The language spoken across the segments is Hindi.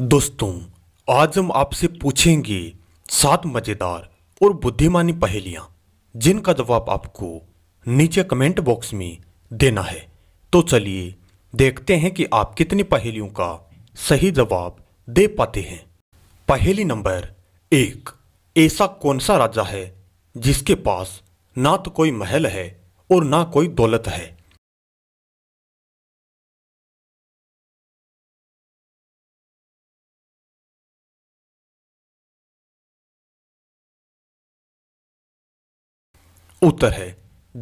दोस्तों आज हम आपसे पूछेंगे सात मज़ेदार और बुद्धिमानी पहेलियां जिनका जवाब आपको नीचे कमेंट बॉक्स में देना है तो चलिए देखते हैं कि आप कितनी पहेलियों का सही जवाब दे पाते हैं पहेली नंबर एक ऐसा कौन सा राजा है जिसके पास ना तो कोई महल है और ना कोई दौलत है उत्तर है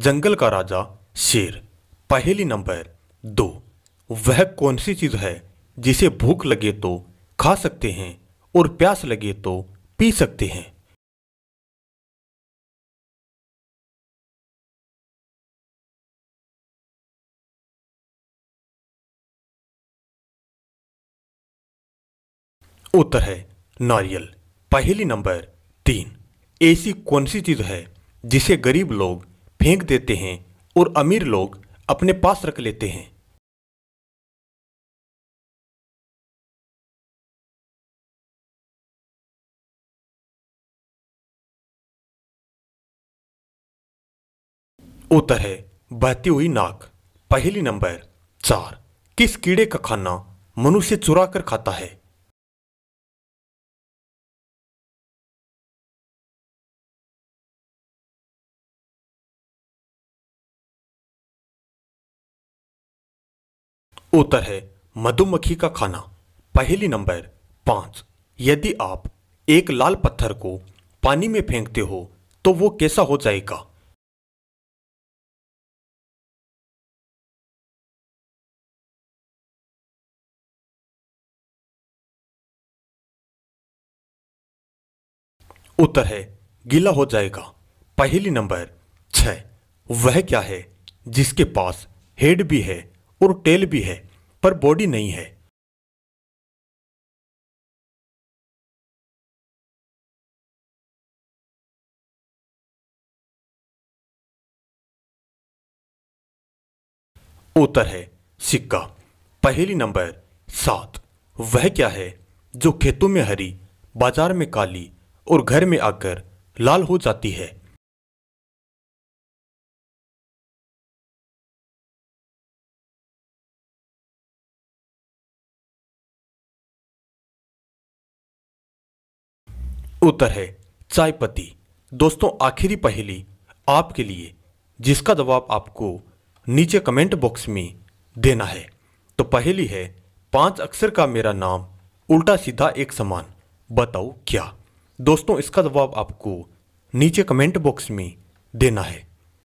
जंगल का राजा शेर पहली नंबर दो वह कौन सी चीज़ है जिसे भूख लगे तो खा सकते हैं और प्यास लगे तो पी सकते हैं उत्तर है नारियल पहली नंबर तीन ऐसी कौन सी चीज़ है जिसे गरीब लोग फेंक देते हैं और अमीर लोग अपने पास रख लेते हैं उत्तर है बहती हुई नाक पहली नंबर चार किस कीड़े का खाना मनुष्य चुरा कर खाता है उत्तर है मधुमक्खी का खाना पहली नंबर पांच यदि आप एक लाल पत्थर को पानी में फेंकते हो तो वो कैसा हो जाएगा उत्तर है गीला हो जाएगा पहली नंबर छ वह क्या है जिसके पास हेड भी है और टेल भी है पर बॉडी नहीं है उत्तर है सिक्का पहली नंबर सात वह क्या है जो खेतों में हरी बाजार में काली और घर में आकर लाल हो जाती है उत्तर है चाय पत्ती दोस्तों आखिरी पहेली आपके लिए जिसका जवाब आपको नीचे कमेंट बॉक्स में देना है तो पहेली है पांच अक्षर का मेरा नाम उल्टा सीधा एक समान बताओ क्या दोस्तों इसका जवाब आपको नीचे कमेंट बॉक्स में देना है